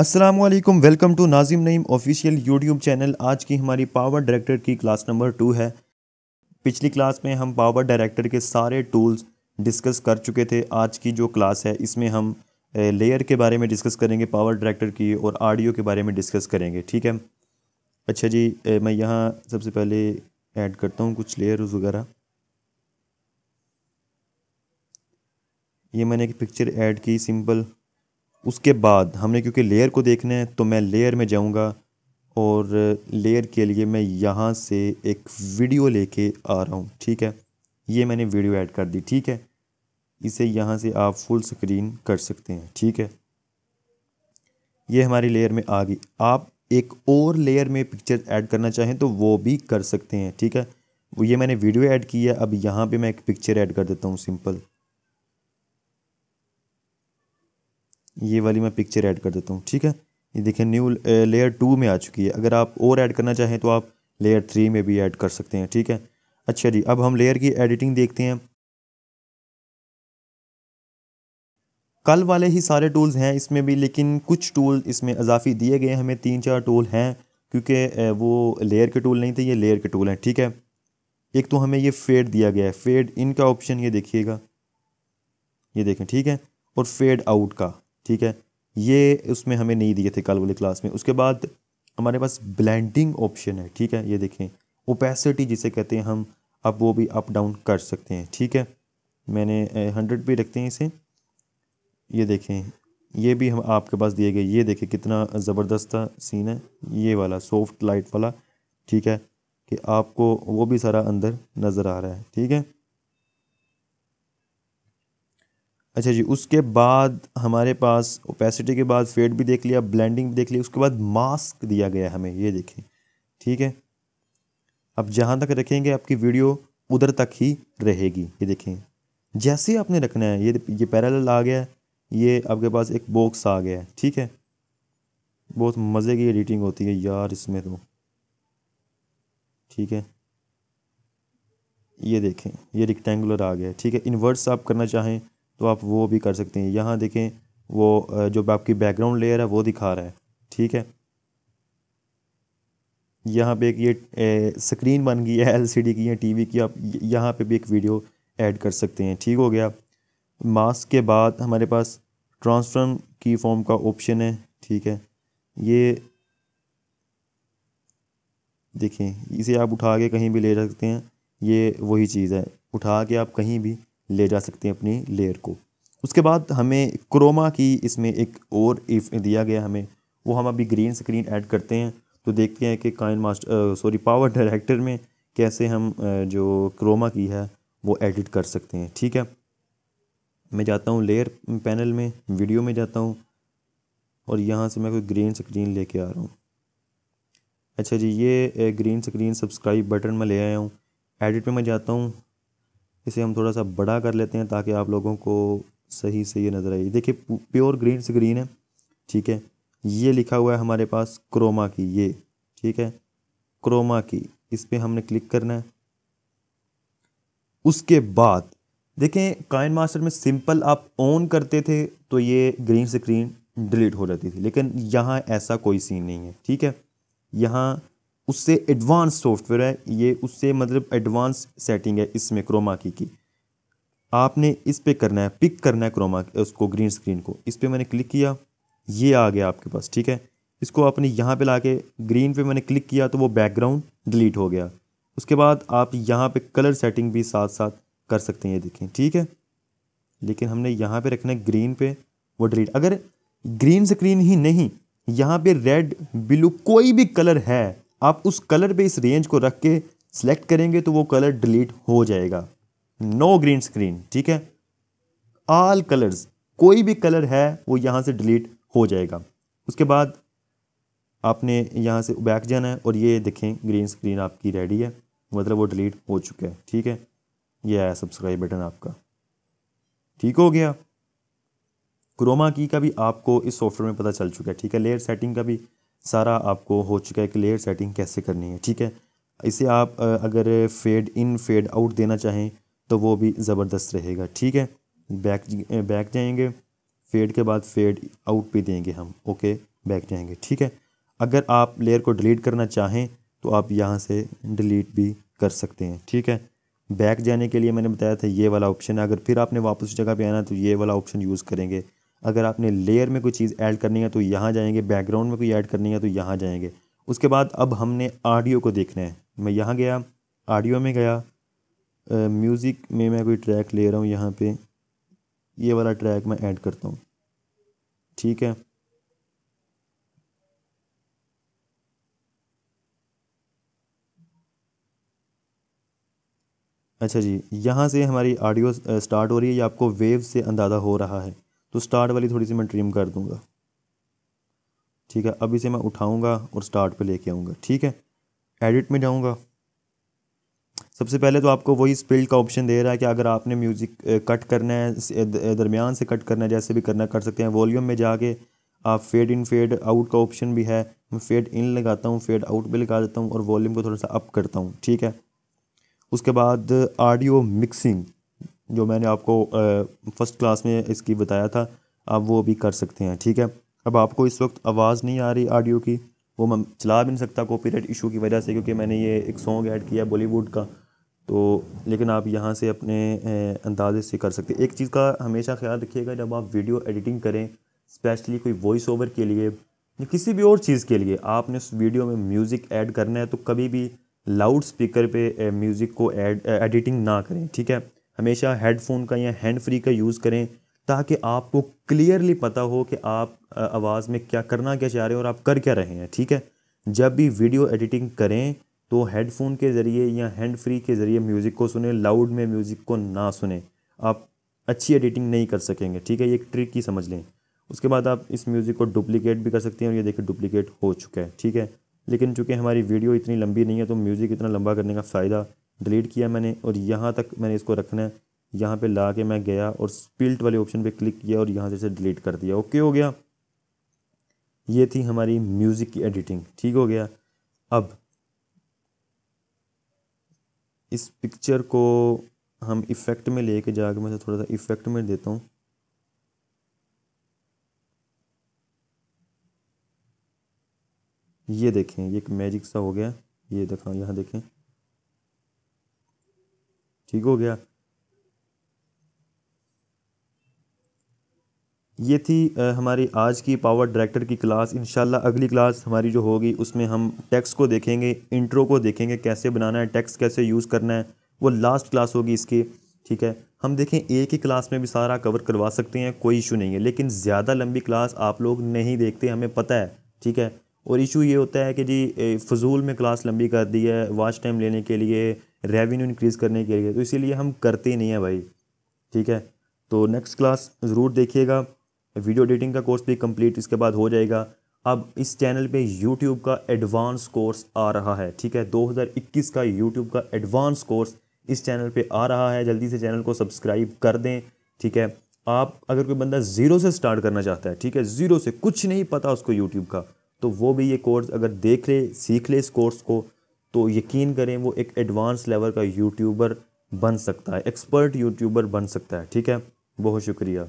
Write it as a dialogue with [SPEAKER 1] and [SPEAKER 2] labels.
[SPEAKER 1] Aslam welcome to Nazim Naeem official YouTube channel आज की हमारी पावर डायरेक्टर की क्लास नंबर टू है पिछली क्लास में हम पावर डायरेक्टर के सारे टूल्स डिस्कस कर चुके थे आज की जो क्लास है इसमें हम लेयर के बारे में डिस्कस करेंगे पावर डायरेक्टर की और आडियो के बारे में डिस्कस करेंगे ठीक है अच्छा जी मैं यहाँ सबसे पहले ऐड करता हूँ कुछ लेयर वगैरह ये मैंने एक पिक्चर ऐड की सिंपल उसके बाद हमने क्योंकि लेयर को देखना है तो मैं लेयर में जाऊँगा और लेयर के लिए मैं यहाँ से एक वीडियो लेके आ रहा हूँ ठीक है ये मैंने वीडियो ऐड कर दी ठीक है इसे यहाँ से आप फुल स्क्रीन कर सकते हैं ठीक है ये हमारी लेयर में आ गई आप एक और लेयर में पिक्चर ऐड करना चाहें तो वो भी कर सकते हैं ठीक है वो ये मैंने वीडियो ऐड की है अब यहाँ पे मैं एक पिक्चर ऐड कर देता हूँ सिंपल ये वाली मैं पिक्चर ऐड कर देता हूँ ठीक है ये देखें न्यू लेयर टू में आ चुकी है अगर आप और ऐड करना चाहें तो आप लेयर थ्री में भी ऐड कर सकते हैं ठीक है अच्छा जी अब हम लेयर की एडिटिंग देखते हैं कल वाले ही सारे टूल्स हैं इसमें भी लेकिन कुछ टूल इसमें अजाफी दिए गए हमें तीन चार टूल हैं क्योंकि uh, वो लेयर के टूल नहीं थे ये लेयर के टूल हैं ठीक है एक तो हमें ये फेड दिया गया है फेड इन का ऑप्शन ये देखिएगा ये देखें ठीक है और फेड आउट का ठीक है ये उसमें हमें नहीं दिए थे कल वाली क्लास में उसके बाद हमारे पास ब्लेंडिंग ऑप्शन है ठीक है ये देखें ओपेसिटी जिसे कहते हैं हम अब वो भी अप डाउन कर सकते हैं ठीक है मैंने हंड्रेड भी रखते हैं इसे ये देखें ये भी हम आपके पास दिए गए ये देखें कितना ज़बरदस्त सीन है ये वाला सॉफ्ट लाइट वाला ठीक है कि आपको वो भी सारा अंदर नज़र आ रहा है ठीक है अच्छा जी उसके बाद हमारे पास ओपेसिटी के बाद फेड भी देख लिया ब्लेंडिंग भी देख लिया उसके बाद मास्क दिया गया हमें ये देखें ठीक है अब जहाँ तक रखेंगे आपकी वीडियो उधर तक ही रहेगी ये देखें जैसे आपने रखना है ये ये पैरेलल आ गया ये आपके पास एक बॉक्स आ गया ठीक है बहुत मज़े की एडिटिंग होती है यार इसमें तो ठीक है ये देखें ये रिक्टेंगुलर आ गया ठीक है इन्वर्ट्स आप करना चाहें तो आप वो भी कर सकते हैं यहाँ देखें वो जो आपकी बैकग्राउंड लेयर है वो दिखा रहा है ठीक है यहाँ पे एक ये स्क्रीन बन गई है एलसीडी की या टीवी की आप यहाँ पे भी एक वीडियो ऐड कर सकते हैं ठीक हो गया मास्क के बाद हमारे पास ट्रांसफॉर्म की फॉर्म का ऑप्शन है ठीक है ये देखें इसे आप उठा के कहीं भी ले सकते हैं ये वही चीज़ है उठा के आप कहीं भी ले जा सकते हैं अपनी लेयर को उसके बाद हमें क्रोमा की इसमें एक और इफ दिया गया हमें वो हम अभी ग्रीन स्क्रीन ऐड करते हैं तो देखते हैं कि KineMaster sorry power director में कैसे हम जो क्रोमा की है वो एडिट कर सकते हैं ठीक है मैं जाता हूँ लेयर पैनल में वीडियो में जाता हूँ और यहाँ से मैं कोई ग्रीन स्क्रीन लेके आ रहा हूँ अच्छा जी ये ग्रीन स्क्रीन सब्सक्राइब बटन में ले आया हूँ एडिट पे मैं जाता हूँ इसे हम थोड़ा सा बड़ा कर लेते हैं ताकि आप लोगों को सही से ये नज़र आए देखिए प्योर ग्रीन से ग्रीन है ठीक है ये लिखा हुआ है हमारे पास क्रोमा की ये ठीक है क्रोमा की इस पर हमने क्लिक करना है उसके बाद देखें काइन मास्टर में सिंपल आप ऑन करते थे तो ये ग्रीन स्क्रीन डिलीट हो जाती थी लेकिन यहाँ ऐसा कोई सीन नहीं है ठीक है यहाँ उससे एडवांस सॉफ्टवेयर है ये उससे मतलब एडवांस सेटिंग है इसमें क्रोमा की की आपने इस पर करना है पिक करना है क्रोमा उसको ग्रीन स्क्रीन को इस पर मैंने क्लिक किया ये आ गया आपके पास ठीक है इसको आपने यहाँ पे के ग्रीन पे मैंने क्लिक किया तो वो बैकग्राउंड डिलीट हो गया उसके बाद आप यहाँ पे कलर सेटिंग भी साथ साथ कर सकते हैं ये देखें ठीक है लेकिन हमने यहाँ पे रखना है ग्रीन पे वो डिलीट अगर ग्रीन स्क्रीन ही नहीं यहाँ पे रेड ब्लू कोई भी कलर है आप उस कलर पे इस रेंज को रख के सेलेक्ट करेंगे तो वो कलर डिलीट हो जाएगा नो ग्रीन स्क्रीन ठीक है ऑल कलर्स कोई भी कलर है वो यहाँ से डिलीट हो जाएगा उसके बाद आपने यहाँ से बैक जाना है और ये देखें ग्रीन स्क्रीन आपकी रेडी है मतलब वो डिलीट हो चुका है ठीक है ये आया सब्सक्राइब बटन आपका ठीक हो गया क्रोमा की का भी आपको इस सॉफ्टवेयर में पता चल चुका है ठीक है लेयर सेटिंग का भी सारा आपको हो चुका है क्लियर सेटिंग कैसे करनी है ठीक है इसे आप अगर फेड इन फेड आउट देना चाहें तो वो भी ज़बरदस्त रहेगा ठीक है बैक बैक जाएंगे फेड के बाद फेड आउट भी देंगे हम ओके बैक जाएंगे ठीक है अगर आप लेयर को डिलीट करना चाहें तो आप यहाँ से डिलीट भी कर सकते हैं ठीक है बैक जाने के लिए मैंने बताया था ये वाला ऑप्शन है अगर फिर आपने वापस जगह पर आना तो ये वाला ऑप्शन यूज़ करेंगे अगर आपने लेयर में कोई चीज़ ऐड करनी है तो यहाँ जाएंगे बैकग्राउंड में कोई ऐड करनी है तो यहाँ जाएंगे उसके बाद अब हमने ऑडियो को देखना है मैं यहाँ गया ऑडियो में गया म्यूज़िक में मैं कोई ट्रैक ले रहा हूँ यहाँ पे ये वाला ट्रैक मैं ऐड करता हूँ ठीक है अच्छा जी यहाँ से हमारी ऑडियो स्टार्ट हो रही है ये आपको वेव से अंदाज़ा हो रहा है तो स्टार्ट वाली थोड़ी सी मैं ट्रिम कर दूँगा ठीक है अभी से मैं उठाऊँगा और स्टार्ट पे लेके आऊँगा ठीक है एडिट में जाऊँगा सबसे पहले तो आपको वही स्पिल का ऑप्शन दे रहा है कि अगर आपने म्यूज़िक कट करना है दरमियान से कट करना है जैसे भी करना कर सकते हैं वॉल्यूम में जाके आप फेड इन फेड आउट का ऑप्शन भी है मैं फेड इन लगाता हूँ फेड आउट भी लगा देता हूँ और वॉल्यूम को थोड़ा सा अप करता हूँ ठीक है उसके बाद ऑडियो मिक्सिंग जो मैंने आपको फर्स्ट क्लास में इसकी बताया था आप वो अभी कर सकते हैं ठीक है अब आपको इस वक्त आवाज़ नहीं आ रही ऑडियो की वो मैं चला भी नहीं सकता कॉपी राइट इशू की वजह से क्योंकि मैंने ये एक सॉन्ग ऐड किया बॉलीवुड का तो लेकिन आप यहाँ से अपने अंदाजे से कर सकते एक चीज़ का हमेशा ख्याल रखिएगा जब आप वीडियो एडिटिंग करें स्पेशली कोई वॉइस ओवर के लिए या किसी भी और चीज़ के लिए आपने उस वीडियो में म्यूज़िक ऐड करना है तो कभी भी लाउड स्पीकर पे म्यूज़िक को एडिटिंग ना करें ठीक है हमेशा हेडफोन का या हैंड फ्री का यूज़ करें ताकि आपको क्लियरली पता हो कि आप आवाज़ में क्या करना क्या चाह रहे हो और आप कर क्या रहे हैं ठीक है जब भी वीडियो एडिटिंग करें तो हेडफोन के ज़रिए या हैंड फ्री के ज़रिए म्यूज़िक को सुने लाउड में म्यूज़िक को ना सुने आप अच्छी एडिटिंग नहीं कर सकेंगे ठीक है ये एक ट्रिक ही समझ लें उसके बाद आप इस म्यूज़िक को डुप्लीकेट भी कर सकते हैं और ये देखिए डुप्लीकेट हो चुका है ठीक है लेकिन चूँकि हमारी वीडियो इतनी लंबी नहीं है तो म्यूज़िक इतना लंबा करने का फ़ायदा डिलीट किया मैंने और यहाँ तक मैंने इसको रखना है यहाँ पे ला के मैं गया और स्पिल्ट वाले ऑप्शन पे क्लिक किया और यहाँ से इसे डिलीट कर दिया ओके हो गया ये थी हमारी म्यूज़िक की एडिटिंग ठीक हो गया अब इस पिक्चर को हम इफ़ेक्ट में लेके जाके मैं थोड़ा सा इफ़ेक्ट में देता हूँ ये देखें ये एक मैजिक सा हो गया ये देखा यहाँ देखें ठीक हो गया ये थी हमारी आज की पावर डायरेक्टर की क्लास इन अगली क्लास हमारी जो होगी उसमें हम टैक्स को देखेंगे इंट्रो को देखेंगे कैसे बनाना है टैक्स कैसे यूज़ करना है वो लास्ट क्लास होगी इसकी ठीक है हम देखें एक ही क्लास में भी सारा कवर करवा सकते हैं कोई इशू नहीं है लेकिन ज़्यादा लंबी क्लास आप लोग नहीं देखते हमें पता है ठीक है और इशू ये होता है कि जी फजूल में क्लास लंबी कर दी है वाच टाइम लेने के लिए रेवेन्यू इंक्रीज़ करने के लिए तो इसीलिए हम करते नहीं हैं भाई ठीक है तो नेक्स्ट क्लास ज़रूर देखिएगा वीडियो एडिटिंग का कोर्स भी कंप्लीट इसके बाद हो जाएगा अब इस चैनल पे यूट्यूब का एडवांस कोर्स आ रहा है ठीक है 2021 का यूट्यूब का एडवांस कोर्स इस चैनल पे आ रहा है जल्दी से चैनल को सब्सक्राइब कर दें ठीक है आप अगर कोई बंदा ज़ीरो से स्टार्ट करना चाहता है ठीक है ज़ीरो से कुछ नहीं पता उसको यूट्यूब का तो वो भी ये कोर्स अगर देख ले सीख ले इस कोर्स को तो यकीन करें वो एक एडवांस लेवल का यूट्यूबर बन सकता है एक्सपर्ट यूट्यूबर बन सकता है ठीक है बहुत शुक्रिया